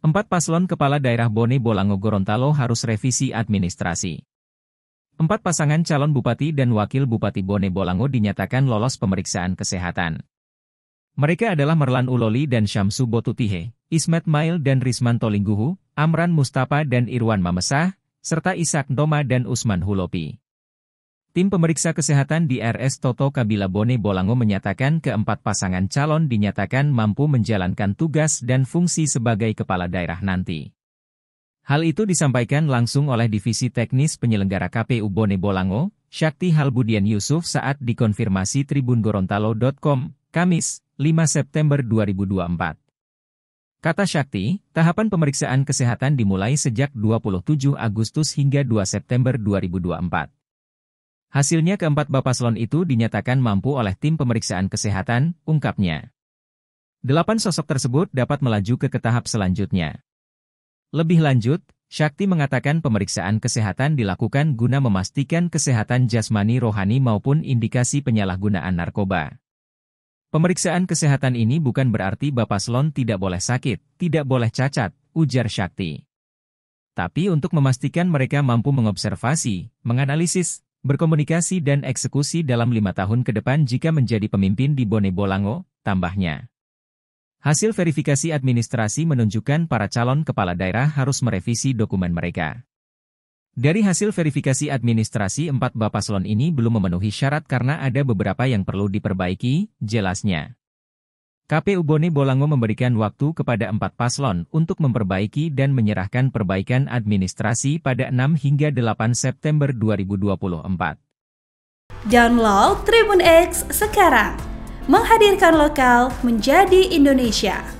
Empat paslon kepala daerah Bone Bolango Gorontalo harus revisi administrasi. Empat pasangan calon bupati dan wakil bupati Bone Bolango dinyatakan lolos pemeriksaan kesehatan. Mereka adalah Merlan Uloli dan Syamsu Botutihe, Ismet Mail dan Risman Tolingguhu, Amran Mustafa dan Irwan Mamesah, serta Isak Doma dan Usman Hulopi. Tim pemeriksa kesehatan di RS Toto Kabila Bone Bolango menyatakan keempat pasangan calon dinyatakan mampu menjalankan tugas dan fungsi sebagai kepala daerah nanti. Hal itu disampaikan langsung oleh Divisi Teknis Penyelenggara KPU Bone Bolango, Syakti Halbudian Yusuf saat dikonfirmasi Tribun Gorontalo.com, Kamis, 5 September 2024. Kata Syakti, tahapan pemeriksaan kesehatan dimulai sejak 27 Agustus hingga 2 September 2024. Hasilnya keempat bapak Slon itu dinyatakan mampu oleh tim pemeriksaan kesehatan, ungkapnya. Delapan sosok tersebut dapat melaju ke, ke tahap selanjutnya. Lebih lanjut, Shakti mengatakan pemeriksaan kesehatan dilakukan guna memastikan kesehatan jasmani rohani maupun indikasi penyalahgunaan narkoba. Pemeriksaan kesehatan ini bukan berarti Bapak Slon tidak boleh sakit, tidak boleh cacat, ujar Shakti. Tapi untuk memastikan mereka mampu mengobservasi, menganalisis, berkomunikasi dan eksekusi dalam lima tahun ke depan jika menjadi pemimpin di Bone Bolango, tambahnya. Hasil verifikasi administrasi menunjukkan para calon kepala daerah harus merevisi dokumen mereka. Dari hasil verifikasi administrasi empat bapak Bapaslon ini belum memenuhi syarat karena ada beberapa yang perlu diperbaiki, jelasnya. KPU Bone Bolango memberikan waktu kepada empat paslon untuk memperbaiki dan menyerahkan perbaikan administrasi pada 6 hingga 8 September 2024. Download Tribun X sekarang, menghadirkan lokal menjadi Indonesia.